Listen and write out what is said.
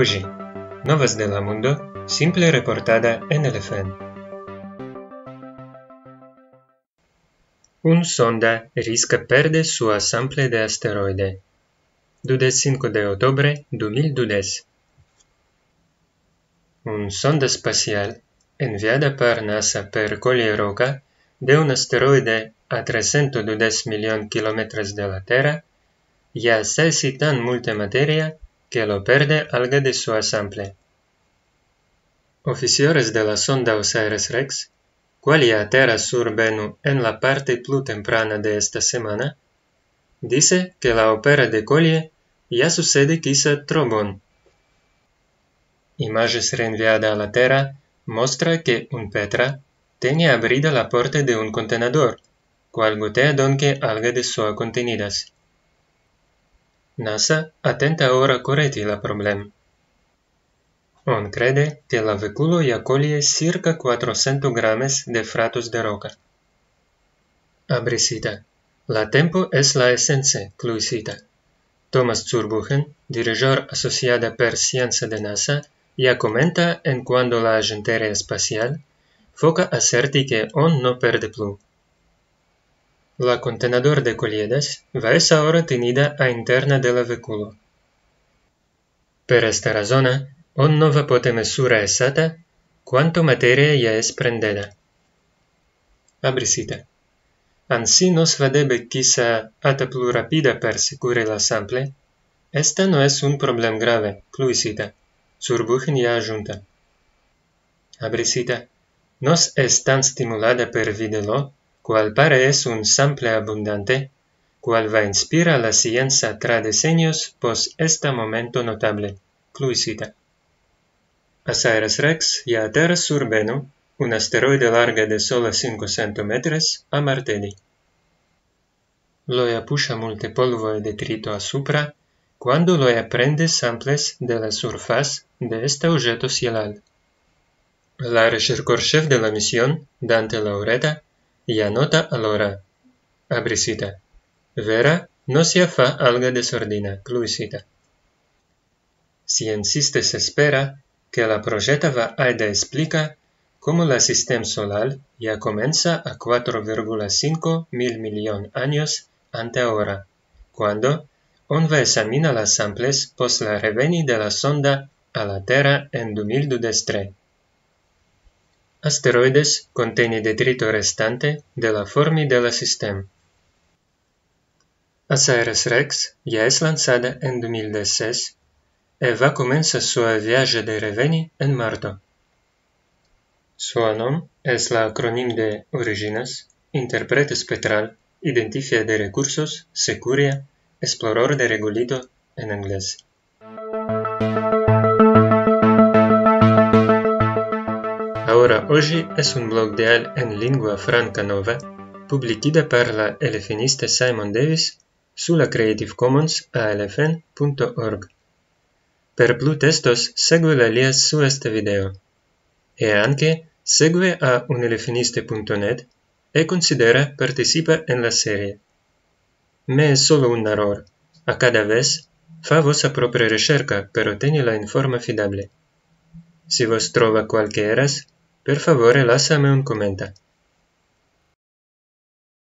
Hoy, Novas del Mundo, simple reportada en el FM. Un sonda risca perde su asample de asteroide. 25 de octubre 2010. Un sonda espacial enviada por NASA per roca de un asteroide a 310 millones de kilómetros de la Tierra, ya se citan multe materia que lo perde algo de su asamble. Oficiales de la sonda Osiris-Rex, cual ya Terra sur Bennu en la parte plu temprana de esta semana, dice que la opera de Collier ya sucede quizá Trobón. Images reenviada a la Terra muestra que un Petra tenía abrida la puerta de un contenedor, cual gotea donde algo de su contenidas. NASA atenta ora coreti la problem. On crede que la ya colie circa 400 gramos de fratus de roca. Abrisita. La tempo es la essence, cluisita. Thomas Zurbuchen, director asociado per scienza de NASA, ya comenta en cuando la agenteria espacial, foca acerti que on no perde plu. La contenedor de coliedes va esa hora tenida a interna del veculo Per esta razón, on no va poter mesura exacta cuánto materia ya es prendida. Abre cita. Ansi nos va debe quizá ata plu rapida per segure la sample, esta no es un problem grave, cluisita, Zurbuchen ya ajunta. Abre cita. Nos es tan stimulada per videlo, cual pare es un sample abundante, cual va inspira la ciencia tra diseños pos este momento notable. Cluisita. Cyrus rex a terra surbeno, un asteroide larga de solo 5 metros, a Martelli. Lo apucha multipolvo polvo detrito a supra, cuando lo aprende samples de la Surface de este objeto cielal. La chef de la misión, Dante Laureta, y anota allora. Abre cita. Vera no se fa alga de sordina, cluisita. Si insistes espera que la proyecta va de explica cómo la sistema solar ya comienza a 4,5 mil millón años ante ahora, cuando on va examina las samples pos la reveni de la sonda a la Terra en 2023. Asteroides contiene detrito restante de la la sistema. Aceres Rex ya es lanzada en 2016 Eva va su viaje de reveni en marzo. Su nombre es la acrónimo de Originas, Interprete espectral, Identifica de Recursos, Securia, Explorador de Regolito en inglés. Hoy es un blog de Al en lingua franca nova, publicada por la elefinista Simon Davis la Creative Commons alfn.org. Per plu testos segue la su este video. E anche segue a unelefiniste.net e considera participa en la serie. Me es solo un error. A cada vez, fa vosa propia recerca pero ottenere la informa fidable. Si vos trova qualche eras, Per favore lasciami un commento.